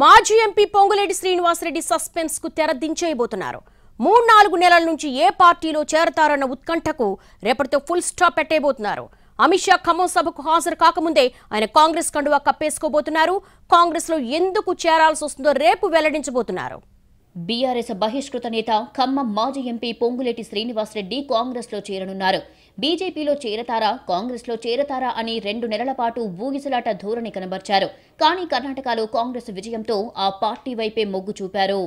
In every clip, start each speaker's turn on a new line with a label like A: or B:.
A: మాజీ MP Ponguleti Srinivasa Reddy suspense కు తెరదించేయబోతున్నారు మూడు నాలుగు నెలల నుంచి ఏ పార్టీలో చేరతారన్న ఉత్కంఠకు రేపటితో ఫుల్ స్టాప్ పెట్టేయబోతున్నారు అమిత్ షా ఖమ్మం సభకు హాజరు కాకముందే ఆయన కాంగ్రెస్ కండువా కప్పేసుకోబోతున్నారు కాంగ్రెస్ లో ఎందుకు చేరాల్సి వస్తుందో రేపు వెల్లడించబోతున్నారు బీఆర్ఎస్ బహిష్కృత నేత ఖమ్మం
B: మాజీ ఎంపీ పొంగులేటి శ్రీనివాసరెడ్డి కాంగ్రెస్ లో చేరనున్నారు బీజేపీలో చేరతారా కాంగ్రెస్లో చేరతారా అని రెండు నెలల పాటు ఊగిసలాట ధోరణి కనబర్చారు కానీ కర్ణాటకలో కాంగ్రెస్ విజయంతో ఆ పార్టీ వైపే మొగ్గు చూపారు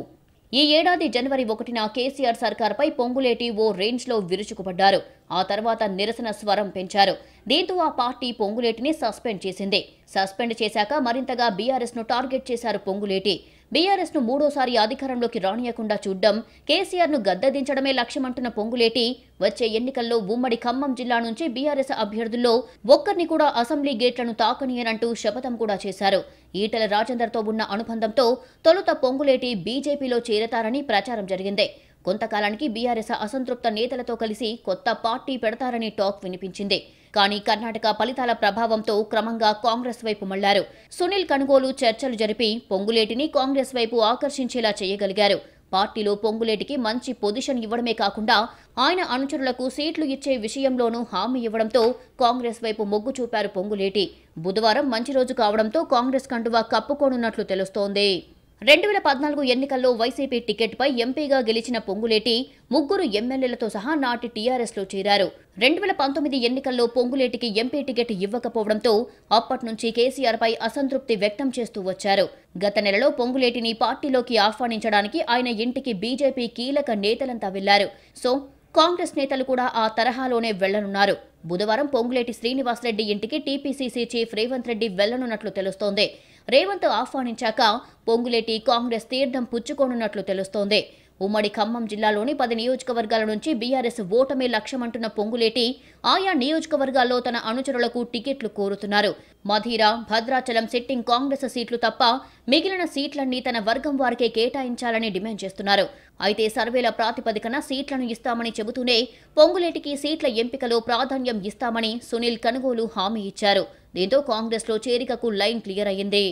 B: ఈ ఏడాది జనవరి ఒకటిన కేసీఆర్ సర్కార్పై పొంగులేటి ఓ రేంజ్లో విరుచుకుపడ్డారు ఆ తర్వాత నిరసన స్వరం పెంచారు దీంతో ఆ పార్టీ పొంగులేటిని సస్పెండ్ చేసింది సస్పెండ్ చేశాక మరింతగా బీఆర్ఎస్ను టార్గెట్ చేశారు పొంగులేటి బీఆర్ఎస్ ను మూడోసారి అధికారంలోకి రానియకుండా చూడ్డం కేసీఆర్ ను గద్దదించడమే లక్ష్యమంటున్న పొంగులేటి వచ్చే ఎన్నికల్లో ఉమ్మడి ఖమ్మం జిల్లా నుంచి బీఆర్ఎస్ అభ్యర్థుల్లో ఒక్కరిని కూడా అసెంబ్లీ గేట్లను తాకనీయనంటూ శపథం కూడా చేశారు ఈటల రాజేందర్తో ఉన్న అనుబంధంతో తొలుత పొంగులేటి బీజేపీలో చేరతారని ప్రచారం జరిగింది కొంతకాలానికి బీఆర్ఎస్ అసంతృప్త నేతలతో కలిసి కొత్త పార్టీ పెడతారని టాక్ వినిపించింది కానీ కర్ణాటక ఫలితాల ప్రభావంతో క్రమంగా కాంగ్రెస్ వైపు మళ్లారు సునీల్ కనుగోలు చర్చలు జరిపి పొంగులేటిని కాంగ్రెస్ వైపు ఆకర్షించేలా చేయగలిగారు పార్టీలో పొంగులేటికి మంచి పొజిషన్ ఇవ్వడమే కాకుండా ఆయన అనుచరులకు సీట్లు ఇచ్చే విషయంలోనూ హామీ ఇవ్వడంతో కాంగ్రెస్ వైపు మొగ్గు చూపారు పొంగులేటి బుధవారం మంచి రోజు కావడంతో కాంగ్రెస్ కండువా కప్పుకోనున్నట్లు తెలుస్తోంది రెండు వేల పద్నాలుగు ఎన్నికల్లో వైసీపీ టికెట్పై ఎంపీగా గెలిచిన పొంగులేటి ముగ్గురు ఎమ్మెల్యేలతో సహా నాటి టీఆర్ఎస్లో చేరారు రెండు వేల పంతొమ్మిది ఎన్నికల్లో పొంగులేటికి ఎంపీ టికెట్ ఇవ్వకపోవడంతో కేసీఆర్ కేసీఆర్పై అసంతృప్తి వ్యక్తం చేస్తూ వచ్చారు గత నెలలో పొంగులేటిని పార్టీలోకి ఆహ్వానించడానికి ఆయన ఇంటికి బీజేపీ కీలక నేతలంతా వెళ్లారు సో కాంగ్రెస్ నేతలు కూడా ఆ తరహాలోనే వెళ్లనున్నారు బుధవారం పొంగులేటి శ్రీనివాసరెడ్డి ఇంటికి టీపీసీసీ చీఫ్ రేవంత్ రెడ్డి వెళ్లనున్నట్లు తెలుస్తోంది రేవంత్ ఆహ్వానించాక పొంగులేటి కాంగ్రెస్ తీర్థం పుచ్చుకోనున్నట్లు తెలుస్తోంది ఉమ్మడి ఖమ్మం జిల్లాలోని పది నియోజకవర్గాల నుంచి బీఆర్ఎస్ ఓటమే లక్ష్యమంటున్న పొంగులేటి ఆయా నియోజకవర్గాల్లో తన అనుచరులకు టికెట్లు కోరుతున్నారు మధీర భద్రాచలం సిట్టింగ్ కాంగ్రెస్ సీట్లు తప్ప మిగిలిన సీట్లన్నీ తన వర్గం వారికే కేటాయించాలని డిమాండ్ చేస్తున్నారు అయితే సర్వేల ప్రాతిపదికన సీట్లను ఇస్తామని చెబుతూనే పొంగులేటికి సీట్ల ఎంపికలో ప్రాధాన్యం ఇస్తామని సునీల్ కనుగోలు హామీ ఇచ్చారు దీంతో కాంగ్రెస్లో చేరికకు లైన్ క్లియర్ అయింది